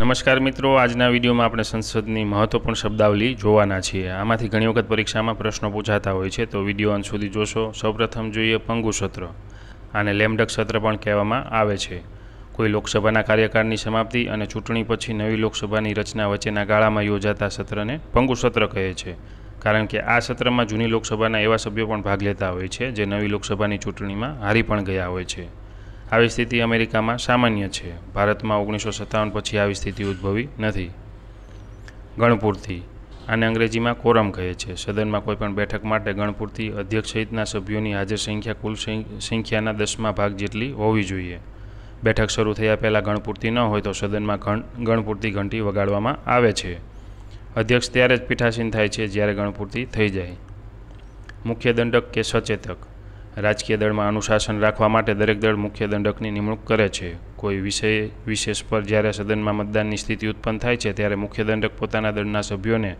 નમસ્કાર મિત્રો આજના વિડીયોમાં આપણે સંસદની મહત્વપૂર્ણ શબ્દાવલી જોવાના છીએ આમાંથી ઘણી વખત પરીક્ષામાં પ્રશ્નો પૂછાતા હોય છે તો વિડીયો અંત સુધી જોશો સૌપ્રથમ જોઈએ પંગુ સત્ર આને લેમડક સત્ર પણ કહેવામાં આવે છે કોઈ લોકસભાના કાર્યકાળની સમાપ્તિ અને ચૂંટણી પછી નવી લોકસભાની રચના વચ્ચેના ગાળામાં યોજાતા સત્રને પંગુ સત્ર કહે છે કારણ કે આ સત્રમાં જૂની લોકસભાના એવા સભ્યો પણ ભાગ લેતા હોય છે જે નવી લોકસભાની ચૂંટણીમાં હારી પણ ગયા હોય છે આવી સ્થિતિ અમેરિકામાં સામાન્ય છે ભારતમાં ઓગણીસો સત્તાવન પછી આવી સ્થિતિ ઉદ્ભવી નથી ગણપુરથી આને અંગ્રેજીમાં કોરમ કહે છે સદનમાં કોઈપણ બેઠક માટે ગણપૂરથી અધ્યક્ષ સહિતના સભ્યોની હાજર સંખ્યા કુલ સંખ્યાના દસમા ભાગ જેટલી હોવી જોઈએ બેઠક શરૂ થયા પહેલાં ગણપૂરતી ન હોય તો સદનમાં ઘણ ગણપૂરતી ઘંટી વગાડવામાં આવે છે અધ્યક્ષ ત્યારે જ પીઠાસીન થાય છે જ્યારે ગણપૂરતી થઈ જાય મુખ્ય દંડક કે સચેતક રાજકીય દળમાં અનુશાસન રાખવા માટે દરેક દળ મુખ્ય દંડકની નિમણૂક કરે છે કોઈ વિષય વિશેષ પર જ્યારે સદનમાં મતદાનની સ્થિતિ ઉત્પન્ન થાય છે ત્યારે મુખ્ય દંડક પોતાના દળના સભ્યોને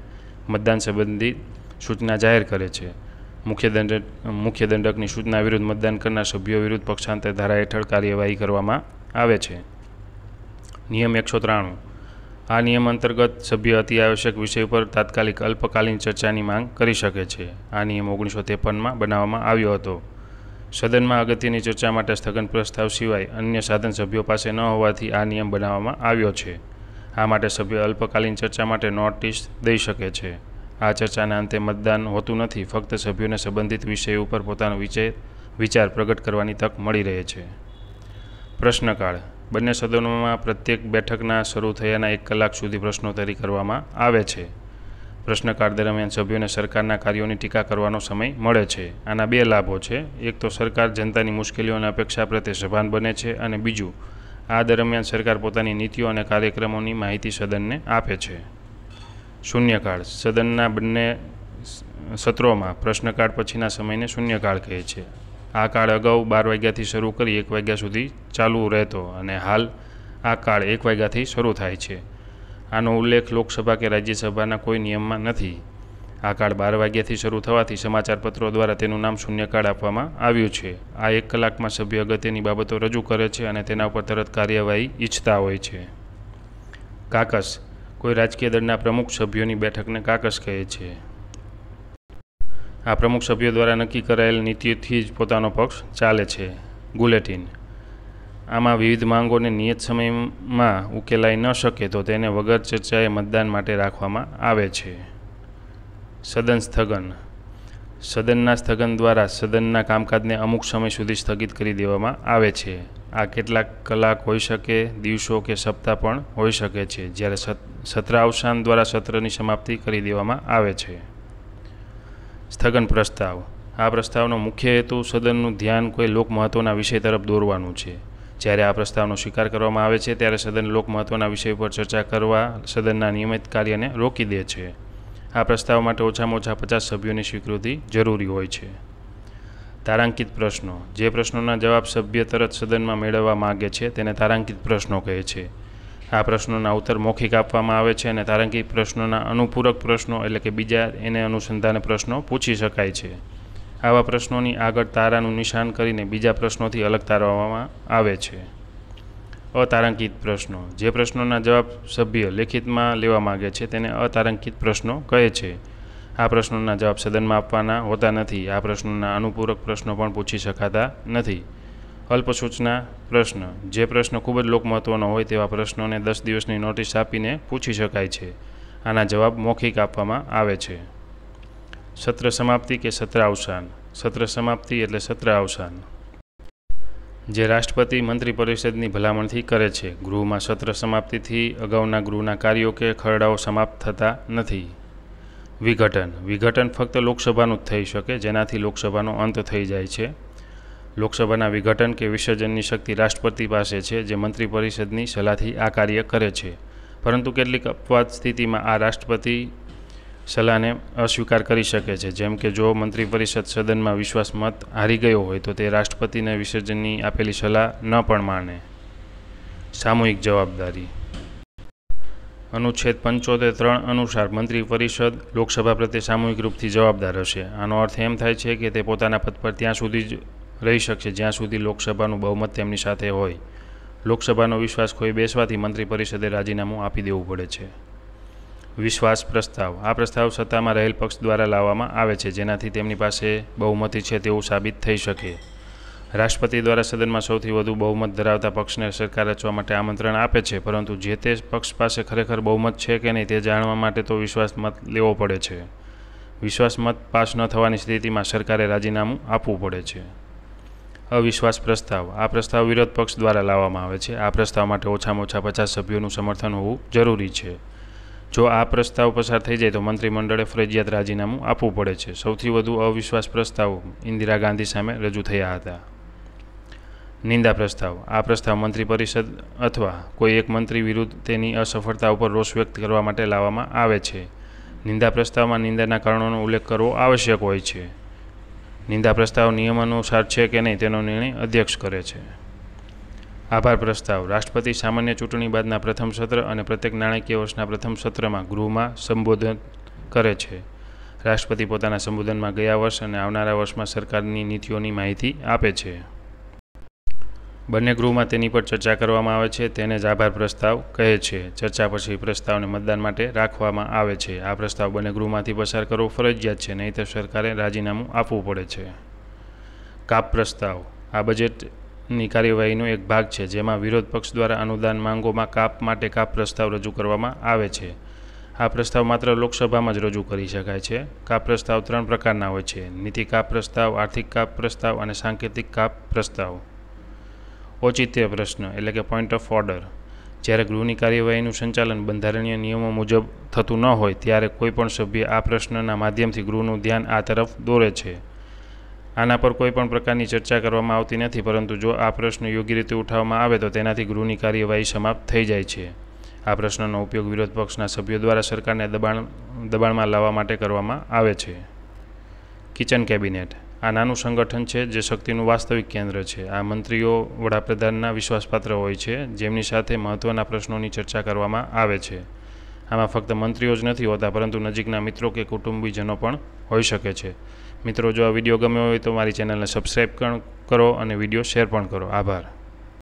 મતદાન સંબંધિત સૂચના જાહેર કરે છે મુખ્ય દંડ મુખ્ય દંડકની સૂચના વિરુદ્ધ મતદાન કરનાર સભ્યો વિરુદ્ધ પક્ષાંતર ધારા હેઠળ કાર્યવાહી કરવામાં આવે છે નિયમ એકસો ત્રાણું આ નિયમ અંતર્ગત સભ્ય અતિ આવશ્યક વિષય પર તાત્કાલિક અલ્પકાલીન ચર્ચાની માંગ કરી શકે છે આ નિયમ ઓગણીસો ત્રેપનમાં બનાવવામાં આવ્યો હતો સદનમાં અગત્યની ચર્ચા માટે સ્થગન પ્રસ્તાવ સિવાય અન્ય સાધન સભ્યો પાસે ન હોવાથી આ નિયમ બનાવવામાં આવ્યો છે આ માટે સભ્ય અલ્પકાલીન ચર્ચા માટે નોટિસ દઈ શકે છે આ ચર્ચાના અંતે મતદાન હોતું નથી ફક્ત સભ્યોને સંબંધિત વિષય ઉપર પોતાનો વિચય વિચાર પ્રગટ કરવાની તક મળી રહે છે પ્રશ્નકાળ બંને સદનોમાં પ્રત્યેક બેઠકના શરૂ થયાના એક કલાક સુધી પ્રશ્નોત્તરી કરવામાં આવે છે પ્રશ્નકાળ દરમિયાન સભ્યોને સરકારના કાર્યોની ટીકા કરવાનો સમય મળે છે આના બે લાભો છે એક તો સરકાર જનતાની મુશ્કેલીઓની અપેક્ષા પ્રત્યે સભાન બને છે અને બીજું આ દરમિયાન સરકાર પોતાની નીતિઓ અને કાર્યક્રમોની માહિતી સદનને આપે છે શૂન્યકાળ સદનના બંને સત્રોમાં પ્રશ્નકાળ પછીના સમયને શૂન્યકાળ કહે છે આ કાળ અગાઉ બાર વાગ્યાથી શરૂ કરી એક વાગ્યા સુધી ચાલુ રહેતો અને હાલ આ કાળ એક વાગ્યાથી શરૂ થાય છે આનો ઉલ્લેખ લોકસભા કે રાજ્યસભાના કોઈ નિયમમાં નથી આ કાળ બાર વાગ્યાથી શરૂ થવાથી સમાચારપત્રો દ્વારા તેનું નામ શૂન્યકાળ આપવામાં આવ્યું છે આ એક કલાકમાં સભ્ય અગત્યની બાબતો રજૂ કરે છે અને તેના ઉપર તરત કાર્યવાહી ઈચ્છતા હોય છે કાકસ કોઈ રાજકીય દળના પ્રમુખ સભ્યોની બેઠકને કાકસ કહે છે આ પ્રમુખ સભ્યો દ્વારા નક્કી કરાયેલ નીતિથી જ પોતાનો પક્ષ ચાલે છે ગુલેટિન આમાં વિવિધ માંગોને નિયત સમયમાં ઉકેલાઈ ન શકે તો તેને વગર ચર્ચાએ મતદાન માટે રાખવામાં આવે છે સદન સ્થગન સદનના સ્થગન દ્વારા સદનના કામકાજને અમુક સમય સુધી સ્થગિત કરી દેવામાં આવે છે આ કેટલાક કલાક હોઈ શકે દિવસો કે સપ્તાહ પણ હોઈ શકે છે જ્યારે સત્ર અવસાન દ્વારા સત્રની સમાપ્તિ કરી દેવામાં આવે છે સ્થગન પ્રસ્તાવ આ પ્રસ્તાવનો મુખ્ય હેતુ સદનનું ધ્યાન કોઈ લોકમહત્ત્વના વિષય તરફ દોરવાનું છે જ્યારે આ પ્રસ્તાવનો સ્વીકાર કરવામાં આવે છે ત્યારે સદન લોકમહત્વના વિષય પર ચર્ચા કરવા સદનના નિયમિત કાર્યને રોકી દે છે આ પ્રસ્તાવ માટે ઓછામાં ઓછા પચાસ સભ્યોની સ્વીકૃતિ જરૂરી હોય છે તારાંકિત પ્રશ્નો જે પ્રશ્નોના જવાબ સભ્ય તરત સદનમાં મેળવવા માગે છે તેને તારાંકિત પ્રશ્નો કહે છે આ પ્રશ્નોના ઉત્તર મૌખિક આપવામાં આવે છે અને તારાંકિત પ્રશ્નોના અનુપૂરક પ્રશ્નો એટલે કે બીજા એને અનુસંધાન પ્રશ્નો પૂછી શકાય છે આવા પ્રશ્નોની આગળ તારાનું નિશાન કરીને બીજા પ્રશ્નોથી અલગ તારવવામાં આવે છે અતારાંકિત પ્રશ્નો જે પ્રશ્નોના જવાબ સભ્ય લેખિતમાં લેવા માગે છે તેને અતારાંકિત પ્રશ્નો કહે છે આ પ્રશ્નોના જવાબ સદનમાં આપવાના હોતા નથી આ પ્રશ્નોના અનુપૂરક પ્રશ્નો પણ પૂછી શકાતા નથી અલ્પસૂચના પ્રશ્ન જે પ્રશ્ન ખૂબ જ લોકમહત્ત્વનો હોય તેવા પ્રશ્નોને દસ દિવસની નોટિસ આપીને પૂછી શકાય છે આના જવાબ મૌખિક આપવામાં આવે છે સત્ર સમાપ્તિ કે સત્ર અવસાન સત્ર સમાપ્તિ એટલે સત્ર અવસાન જે રાષ્ટ્રપતિ મંત્રી પરિષદની ભલામણથી કરે છે ગૃહમાં સત્ર સમાપ્તિથી અગાઉના ગૃહના કાર્યો કે ખરડાઓ સમાપ્ત થતા નથી વિઘટન વિઘટન ફક્ત લોકસભાનું જ થઈ શકે જેનાથી લોકસભાનો અંત થઈ જાય છે લોકસભાના વિઘટન કે વિસર્જનની શક્તિ રાષ્ટ્રપતિ પાસે છે જે મંત્રી પરિષદની સલાહથી આ કાર્ય કરે છે પરંતુ કેટલીક અપવાદ સ્થિતિમાં આ રાષ્ટ્રપતિ સલાહને અસ્વીકાર કરી શકે છે જેમ કે જો મંત્રી પરિષદ સદનમાં વિશ્વાસ મત હારી ગયો હોય તો તે રાષ્ટ્રપતિને વિસર્જનની આપેલી સલાહ ન પણ માને સામૂહિક જવાબદારી અનુચ્છેદ પંચોતેર ત્રણ અનુસાર મંત્રી પરિષદ લોકસભા પ્રત્યે સામૂહિક રૂપથી જવાબદાર હશે આનો અર્થ એમ થાય છે કે તે પોતાના પદ પર ત્યાં સુધી જ રહી શકશે જ્યાં સુધી લોકસભાનું બહુમત તેમની સાથે હોય લોકસભાનો વિશ્વાસ ખોઈ બેસવાથી મંત્રી પરિષદે રાજીનામું આપી દેવું પડે છે વિશ્વાસ પ્રસ્તાવ આ પ્રસ્તાવ સત્તામાં રહેલ પક્ષ દ્વારા લાવવામાં આવે છે જેનાથી તેમની પાસે બહુમતી છે તેવું સાબિત થઈ શકે રાષ્ટ્રપતિ દ્વારા સદનમાં સૌથી વધુ બહુમત ધરાવતા પક્ષને સરકાર રચવા માટે આમંત્રણ આપે છે પરંતુ જે તે પક્ષ પાસે ખરેખર બહુમત છે કે નહીં તે જાણવા માટે તો વિશ્વાસ મત લેવો પડે છે વિશ્વાસ મત પાસ ન થવાની સ્થિતિમાં સરકારે રાજીનામું આપવું પડે છે અવિશ્વાસ પ્રસ્તાવ આ પ્રસ્તાવ વિરોધ પક્ષ દ્વારા લાવવામાં આવે છે આ પ્રસ્તાવ માટે ઓછામાં ઓછા પચાસ સભ્યોનું સમર્થન હોવું જરૂરી છે જો આ પ્રસ્તાવ પસાર થઈ જાય તો મંત્રીમંડળે ફરજિયાત રાજીનામું આપવું પડે છે સૌથી વધુ અવિશ્વાસ પ્રસ્તાવ ઇન્દિરા ગાંધી સામે રજૂ થયા હતા નિંદા પ્રસ્તાવ આ પ્રસ્તાવ મંત્રી પરિષદ અથવા કોઈ એક મંત્રી વિરુદ્ધ તેની અસફળતા ઉપર રોષ વ્યક્ત કરવા માટે લાવવામાં આવે છે નિંદા પ્રસ્તાવમાં નિંદાના કારણોનો ઉલ્લેખ કરવો આવશ્યક હોય છે નિંદા પ્રસ્તાવ નિયમાનુસાર છે કે નહીં તેનો નિર્ણય અધ્યક્ષ કરે છે આભાર પ્રસ્તાવ રાષ્ટ્રપતિ સામાન્ય ચૂંટણી બાદના પ્રથમ સત્ર અને પ્રત્યેક નાણાકીય વર્ષના પ્રથમ સત્રમાં ગૃહમાં સંબોધન કરે છે રાષ્ટ્રપતિ પોતાના સંબોધનમાં ગયા વર્ષ અને આવનારા વર્ષમાં સરકારની નીતિઓની માહિતી આપે છે બંને ગૃહમાં તેની પર ચર્ચા કરવામાં આવે છે તેને જ આભાર પ્રસ્તાવ કહે છે ચર્ચા પછી પ્રસ્તાવને મતદાન માટે રાખવામાં આવે છે આ પ્રસ્તાવ બંને ગૃહમાંથી પસાર કરવો ફરજિયાત છે નહીં તો સરકારે રાજીનામું આપવું પડે છે કાપ પ્રસ્તાવ આ બજેટ ની કાર્યવાહીનો એક ભાગ છે જેમાં વિરોધ પક્ષ દ્વારા અનુદાન માંગોમાં કાપ માટે કાપ પ્રસ્તાવ રજૂ કરવામાં આવે છે આ પ્રસ્તાવ માત્ર લોકસભામાં જ રજૂ કરી શકાય છે કાપ પ્રસ્તાવ ત્રણ પ્રકારના હોય છે નીતિ કાપ પ્રસ્તાવ આર્થિક કાપ પ્રસ્તાવ અને સાંકેતિક કાપ પ્રસ્તાવ ઔચિત્ય પ્રશ્ન એટલે કે પોઈન્ટ ઓફ ઓર્ડર જ્યારે ગૃહની કાર્યવાહીનું સંચાલન બંધારણીય નિયમો મુજબ થતું ન હોય ત્યારે કોઈપણ સભ્ય આ પ્રશ્નના માધ્યમથી ગૃહનું ધ્યાન આ તરફ દોરે છે આના પર કોઈ પણ પ્રકારની ચર્ચા કરવામાં આવતી નથી પરંતુ જો આ પ્રશ્ન યોગ્ય રીતે ઉઠાવવામાં આવે તો તેનાથી ગૃહની કાર્યવાહી સમાપ્ત થઈ જાય છે આ પ્રશ્નનો ઉપયોગ વિરોધ પક્ષના સભ્યો દ્વારા સરકારને દબાણ દબાણમાં લાવવા માટે કરવામાં આવે છે કિચન કેબિનેટ આ નાનું સંગઠન છે જે શક્તિનું વાસ્તવિક કેન્દ્ર છે આ મંત્રીઓ વડાપ્રધાનના વિશ્વાસપાત્ર હોય છે જેમની સાથે મહત્ત્વના પ્રશ્નોની ચર્ચા કરવામાં આવે છે આમાં ફક્ત મંત્રીઓ જ નથી હોતા પરંતુ નજીકના મિત્રો કે કુટુંબીજનો પણ હોઈ શકે છે મિત્રો જો આ વિડીયો ગમ્યો હોય તો મારી ચેનલને સબસ્ક્રાઈબ પણ કરો અને વિડીયો શેર પણ કરો આભાર